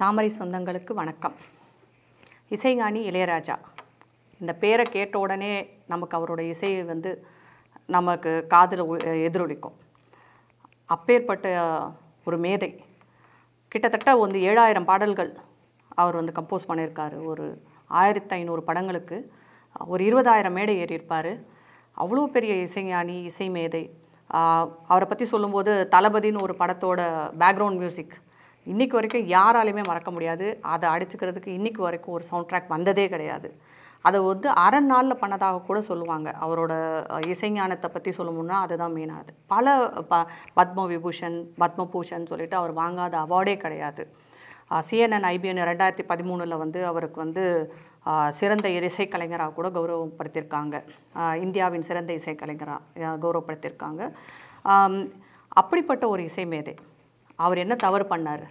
தாமரை சொந்தங்களுக்கு வணக்கம் இசைஞானி இளையராஜா இந்த பேரை கேட்ட உடனே நமக்கு அவரோட இசை வந்து நமக்கு காதில் எதிரொலிக்கும் அப்பேற்பட்ட ஒரு மேதை கிட்டத்தட்ட வந்து ஏழாயிரம் பாடல்கள் அவர் வந்து கம்போஸ் பண்ணியிருக்கார் ஒரு ஆயிரத்தி ஐநூறு படங்களுக்கு ஒரு இருபதாயிரம் மேடை ஏறியிருப்பார் அவ்வளோ பெரிய இசைஞானி இசை மேதை அவரை பற்றி சொல்லும்போது தளபதினு ஒரு படத்தோட பேக்ரவுண்ட் மியூசிக் இன்றைக்கு வரைக்கும் யாராலையுமே மறக்க முடியாது அதை அடிச்சுக்கிறதுக்கு இன்றைக்கு வரைக்கும் ஒரு சவுண்ட் ட்ராக் வந்ததே கிடையாது அதை வந்து அரை நாளில் பண்ணதாக கூட சொல்லுவாங்க அவரோட இசைஞானத்தை பற்றி சொல்லணும்னா அதுதான் மெயினானது பல ப பத்ம விபூஷன் பத்ம பூஷன் சொல்லிட்டு அவர் வாங்காத அவார்டே கிடையாது சிஎன்என் ஐபிஎன் ரெண்டாயிரத்தி பதிமூணில் வந்து அவருக்கு வந்து சிறந்த இசைக்கலைஞராக கூட கௌரவப்படுத்தியிருக்காங்க இந்தியாவின் சிறந்த இசைக்கலைஞராக கௌரவப்படுத்தியிருக்காங்க அப்படிப்பட்ட ஒரு இசை மேதை அவர் என்ன தவறு பண்ணார்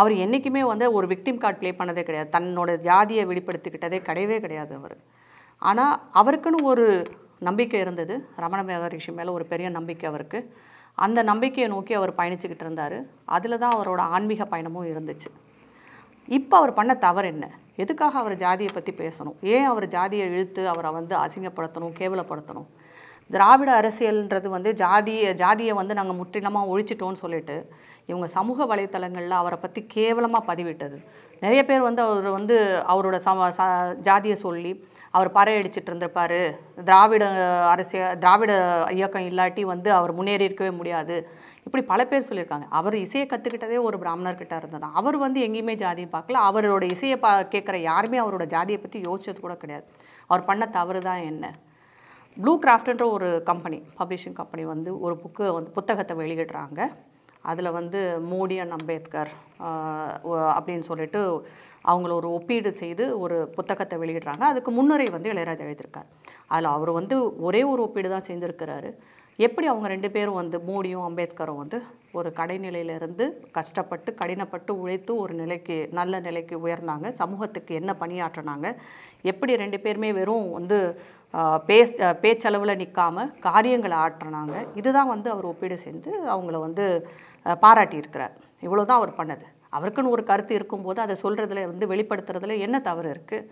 அவர் என்றைக்குமே வந்து ஒரு விக்டிம் கார்டு ப்ளே பண்ணதே கிடையாது தன்னோட ஜாதியை வெளிப்படுத்திக்கிட்டதே கிடையவே கிடையாது அவர் ஆனால் அவருக்குன்னு ஒரு நம்பிக்கை இருந்தது ரமண மகரிஷி மேலே ஒரு பெரிய நம்பிக்கை அவருக்கு அந்த நம்பிக்கையை நோக்கி அவர் பயணிச்சுக்கிட்டு இருந்தார் அதில் தான் அவரோட ஆன்மீக பயணமும் இருந்துச்சு இப்போ அவர் பண்ண தவறு என்ன எதுக்காக அவர் ஜாதியை பற்றி பேசணும் ஏன் அவர் ஜாதியை இழுத்து அவரை வந்து அசிங்கப்படுத்தணும் கேவலப்படுத்தணும் திராவிட அரசியல்ன்றது வந்து ஜாதியை ஜாதியை வந்து நாங்கள் முற்றிலுமாக ஒழிச்சிட்டோன்னு சொல்லிட்டு இவங்க சமூக வலைத்தளங்களில் அவரை பற்றி கேவலமாக பதிவிட்டது நிறைய பேர் வந்து அவர் வந்து அவரோட சம ச ஜாதியை சொல்லி அவர் பறையடிச்சிட்டு இருந்திருப்பார் திராவிட அரசியல் திராவிட இயக்கம் இல்லாட்டி வந்து அவர் முன்னேறி இருக்கவே முடியாது இப்படி பல பேர் சொல்லியிருக்காங்க அவர் இசையை கற்றுக்கிட்டதே ஒரு பிராமணர்கிட்ட இருந்தது அவர் வந்து எங்கேயுமே ஜாதியை பார்க்கல அவரோட இசையை பா கேட்குற யாருமே அவரோட ஜாதியை பற்றி யோசிச்சது கூட கிடையாது அவர் பண்ண தவறு தான் என்ன ப்ளூ கிராஃப்ட்ன்ற ஒரு கம்பெனி பப்ளிஷிங் கம்பெனி வந்து ஒரு புக்கு வந்து புத்தகத்தை வெளியிடுறாங்க அதில் வந்து மோடி அண்ட் அம்பேத்கர் அப்படின்னு சொல்லிட்டு அவங்கள ஒரு ஒப்பீடு செய்து ஒரு புத்தகத்தை வெளியிடுறாங்க அதுக்கு முன்னுரை வந்து இளையராஜா எழுதியிருக்கார் அதில் அவர் வந்து ஒரே ஒரு ஒப்பீடு தான் செஞ்சுருக்கிறாரு எப்படி அவங்க ரெண்டு பேரும் வந்து மோடியும் அம்பேத்கரும் வந்து ஒரு கடைநிலையிலேருந்து கஷ்டப்பட்டு கடினப்பட்டு உழைத்து ஒரு நிலைக்கு நல்ல நிலைக்கு உயர்ந்தாங்க சமூகத்துக்கு என்ன பணியாற்றினாங்க எப்படி ரெண்டு பேருமே வெறும் வந்து பேச பேச்சளவில் நிற்காமல் காரியங்களை ஆற்றினாங்க இதுதான் வந்து அவர் ஒப்பீடு செஞ்சு அவங்கள வந்து பாராட்டியிருக்கிறார் இவ்வளோ தான் அவர் பண்ணது அவருக்குன்னு ஒரு கருத்து இருக்கும்போது அதை சொல்கிறதுல வந்து வெளிப்படுத்துறதுல என்ன தவறு இருக்குது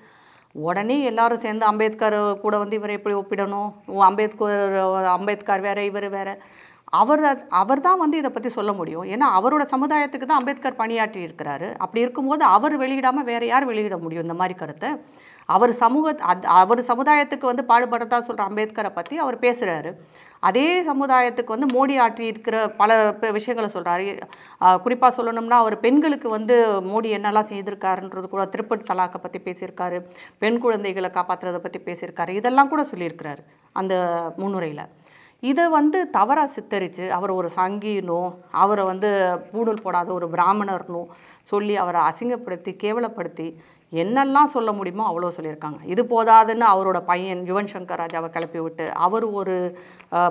உடனே எல்லாரும் சேர்ந்து அம்பேத்கர் கூட வந்து இவரை எப்படி ஒப்பிடணும் அம்பேத்கர் அம்பேத்கர் வேறு இவர் வேறு அவர் அவர் தான் வந்து இதை பற்றி சொல்ல முடியும் ஏன்னா அவரோட சமுதாயத்துக்கு தான் அம்பேத்கர் பணியாற்றி இருக்கிறாரு அப்படி இருக்கும்போது அவர் வெளியிடாமல் வேறு யார் வெளியிட முடியும் இந்த மாதிரி கருத்தை அவர் சமூக அவர் சமுதாயத்துக்கு வந்து பாடுபடுறதா சொல்கிற அம்பேத்கரை பற்றி அவர் பேசுகிறாரு அதே சமுதாயத்துக்கு வந்து மோடி ஆற்றி இருக்கிற பல விஷயங்களை சொல்கிறாரு குறிப்பாக சொல்லணும்னா அவர் பெண்களுக்கு வந்து மோடி என்னெல்லாம் செய்திருக்காருன்றது கூட திருப்பட் தலாக்கை பற்றி பேசியிருக்காரு பெண் குழந்தைகளை காப்பாற்றுறதை பற்றி பேசியிருக்காரு இதெல்லாம் கூட சொல்லியிருக்கிறாரு அந்த முன்னுரையில் இதை வந்து தவறாக சித்தரித்து அவர் ஒரு சங்கீனோ அவரை வந்து பூடல் போடாத ஒரு பிராமணர்னோ சொல்லி அவரை அசிங்கப்படுத்தி கேவலப்படுத்தி என்னெல்லாம் சொல்ல முடியுமோ அவ்வளோ சொல்லியிருக்காங்க இது போதாதுன்னு அவரோட பையன் யுவன் சங்கர் ராஜாவை கிளப்பி விட்டு அவர் ஒரு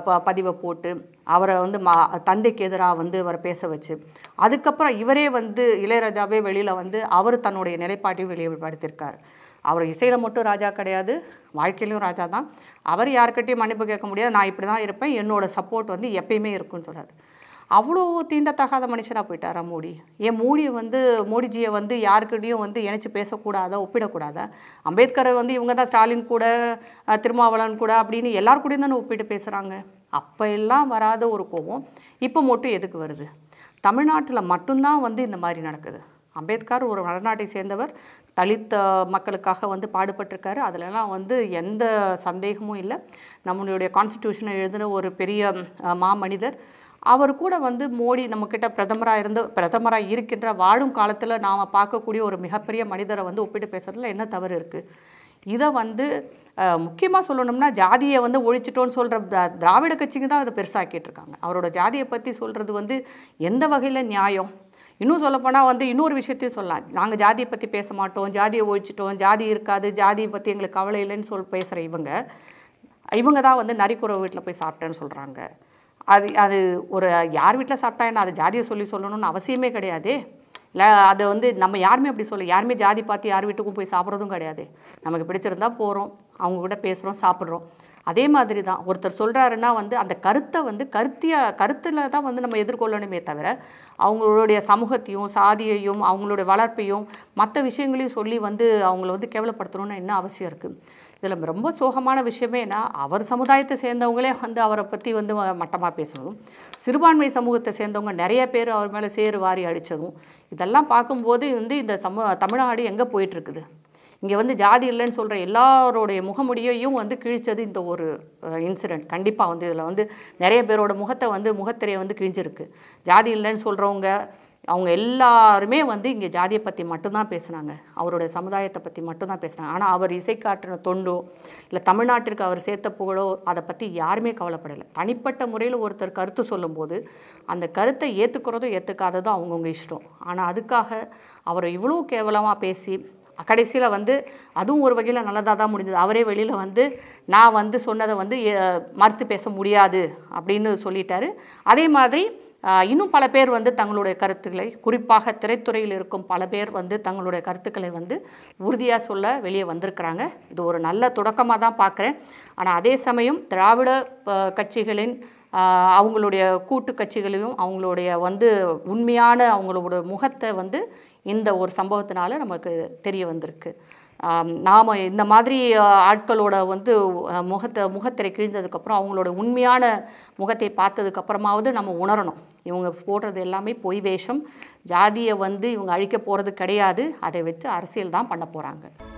ப பதிவை போட்டு அவரை வந்து மா தந்தைக்கு எதிராக வந்து அவரை பேச வச்சு அதுக்கப்புறம் இவரே வந்து இளையராஜாவே வெளியில் வந்து அவர் தன்னுடைய நிலைப்பாட்டையும் வெளிப்படுத்தியிருக்கார் அவர் இசையில் மட்டும் ராஜா கிடையாது வாழ்க்கையிலையும் ராஜா தான் அவர் யாருக்கிட்டையும் மன்னிப்பு கேட்க முடியாது நான் இப்படி தான் இருப்பேன் என்னோடய சப்போர்ட் வந்து எப்பயுமே இருக்குன்னு சொல்கிறார் அவ்வளோ தீண்டத்தகாத மனுஷனாக போயிட்டாரா மோடி ஏன் மோடியை வந்து மோடிஜியை வந்து யாருக்கிட்டையும் வந்து இணைச்சி பேசக்கூடாத ஒப்பிடக்கூடாதா அம்பேத்கரை வந்து இவங்க தான் ஸ்டாலின் கூட திருமாவளன் கூட அப்படின்னு எல்லார் கூடயும் தானே ஒப்பிட்டு பேசுகிறாங்க அப்போ எல்லாம் வராத ஒரு கோபம் இப்போ மட்டும் எதுக்கு வருது தமிழ்நாட்டில் மட்டும்தான் வந்து இந்த மாதிரி நடக்குது அம்பேத்கர் ஒரு வடநாட்டை சேர்ந்தவர் தலித்த மக்களுக்காக வந்து பாடுபட்டிருக்காரு அதிலலாம் வந்து எந்த சந்தேகமும் இல்லை நம்மளுடைய கான்ஸ்டியூஷனை எழுதின ஒரு பெரிய மாமனிதர் அவர் கூட வந்து மோடி நம்மக்கிட்ட பிரதமராக இருந்து பிரதமராக இருக்கின்ற வாழும் காலத்தில் நாம் பார்க்கக்கூடிய ஒரு மிகப்பெரிய மனிதரை வந்து ஒப்பிட்டு பேசுறதுல என்ன தவறு இருக்குது இதை வந்து முக்கியமாக சொல்லணும்னா ஜாதியை வந்து ஒழிச்சிட்டோன்னு சொல்கிற திராவிட கட்சிங்க தான் அதை பெருசாக்கிட்டு இருக்காங்க அவரோட ஜாதியை பற்றி சொல்கிறது வந்து எந்த வகையில் நியாயம் இன்னும் சொல்லப்போனால் வந்து இன்னொரு விஷயத்தையும் சொல்லலாம் நாங்கள் ஜாதியை பற்றி பேச மாட்டோம் ஜாதியை ஒழிச்சிட்டோம் ஜாதி இருக்காது ஜாதியை பற்றி எங்களுக்கு கவலை இல்லைன்னு சொல் பேசுகிற இவங்க இவங்க தான் வந்து நரிக்குறவு வீட்டில் போய் சாப்பிட்டேன்னு சொல்கிறாங்க அது அது ஒரு யார் வீட்டில் சாப்பிட்டா என்ன அது ஜாதியை சொல்லி சொல்லணும்னு அவசியமே கிடையாது இல்லை அதை வந்து நம்ம யாருமே அப்படி சொல்ல யாருமே ஜாதி பார்த்து யார் வீட்டுக்கும் போய் சாப்பிட்றதும் கிடையாது நமக்கு பிடிச்சிருந்தா போகிறோம் அவங்க கூட பேசுகிறோம் சாப்பிட்றோம் அதே மாதிரி தான் ஒருத்தர் சொல்கிறாருன்னா வந்து அந்த கருத்தை வந்து கருத்தியாக கருத்தில் தான் வந்து நம்ம எதிர்கொள்ளணுமே தவிர அவங்களுடைய சமூகத்தையும் சாதியையும் அவங்களுடைய வளர்ப்பையும் மற்ற விஷயங்களையும் சொல்லி வந்து அவங்கள வந்து கேவலப்படுத்தணும்னு என்ன அவசியம் இருக்குது இதில் ரொம்ப சோகமான விஷயமேனா அவர் சமுதாயத்தை சேர்ந்தவங்களே வந்து அவரை பற்றி வந்து மட்டமாக பேசணும் சிறுபான்மை சமூகத்தை சேர்ந்தவங்க நிறைய பேர் அவர் மேலே சேறு வாரி அடித்ததும் இதெல்லாம் பார்க்கும்போது வந்து இந்த சமூ தமிழ்நாடு எங்கே போயிட்டுருக்குது இங்கே வந்து ஜாதி இல்லைன்னு சொல்கிற எல்லாரோடைய முகமுடியையும் வந்து கிழிச்சது இந்த ஒரு இன்சிடெண்ட் கண்டிப்பாக வந்து இதில் வந்து நிறைய பேரோட முகத்தை வந்து முகத்திரையை வந்து கிழிஞ்சிருக்கு ஜாதி இல்லைன்னு சொல்கிறவங்க அவங்க எல்லாருமே வந்து இங்கே ஜாதியை பற்றி மட்டும்தான் பேசுனாங்க அவருடைய சமுதாயத்தை பற்றி மட்டும்தான் பேசுனாங்க ஆனால் அவர் இசை தொண்டோ இல்லை தமிழ்நாட்டிற்கு அவர் சேர்த்த புகழோ அதை பற்றி யாருமே கவலைப்படலை தனிப்பட்ட முறையில் ஒருத்தர் கருத்து சொல்லும்போது அந்த கருத்தை ஏற்றுக்கிறதோ ஏற்றுக்காததோ அவங்கவுங்க இஷ்டம் ஆனால் அதுக்காக அவரை இவ்வளோ கேவலமாக பேசி கடைசியில் வந்து அதுவும் ஒரு வகையில் நல்லதாக தான் முடிஞ்சது அவரே வெளியில் வந்து நான் வந்து சொன்னதை வந்து மறுத்து பேச முடியாது அப்படின்னு சொல்லிட்டாரு அதே மாதிரி இன்னும் பல பேர் வந்து தங்களுடைய கருத்துக்களை குறிப்பாக திரைத்துறையில் இருக்கும் பல பேர் வந்து தங்களுடைய கருத்துக்களை வந்து உறுதியாக சொல்ல வெளியே வந்திருக்கிறாங்க இது ஒரு நல்ல தொடக்கமாக தான் பார்க்குறேன் ஆனால் அதே சமயம் திராவிட கட்சிகளின் அவங்களுடைய கூட்டு கட்சிகளையும் அவங்களுடைய வந்து உண்மையான அவங்களோட முகத்தை வந்து இந்த ஒரு சம்பவத்தினால நமக்கு தெரிய வந்திருக்கு நாம் இந்த மாதிரி ஆட்களோட வந்து முகத்தை முகத்திரை கிழிந்ததுக்கப்புறம் அவங்களோட உண்மையான முகத்தை பார்த்ததுக்கப்புறமாவது நம்ம உணரணும் இவங்க போடுறது எல்லாமே பொய் வேஷம் ஜாதியை வந்து இவங்க அழிக்க போகிறது கிடையாது அதை வச்சு அரசியல் தான் பண்ண போகிறாங்க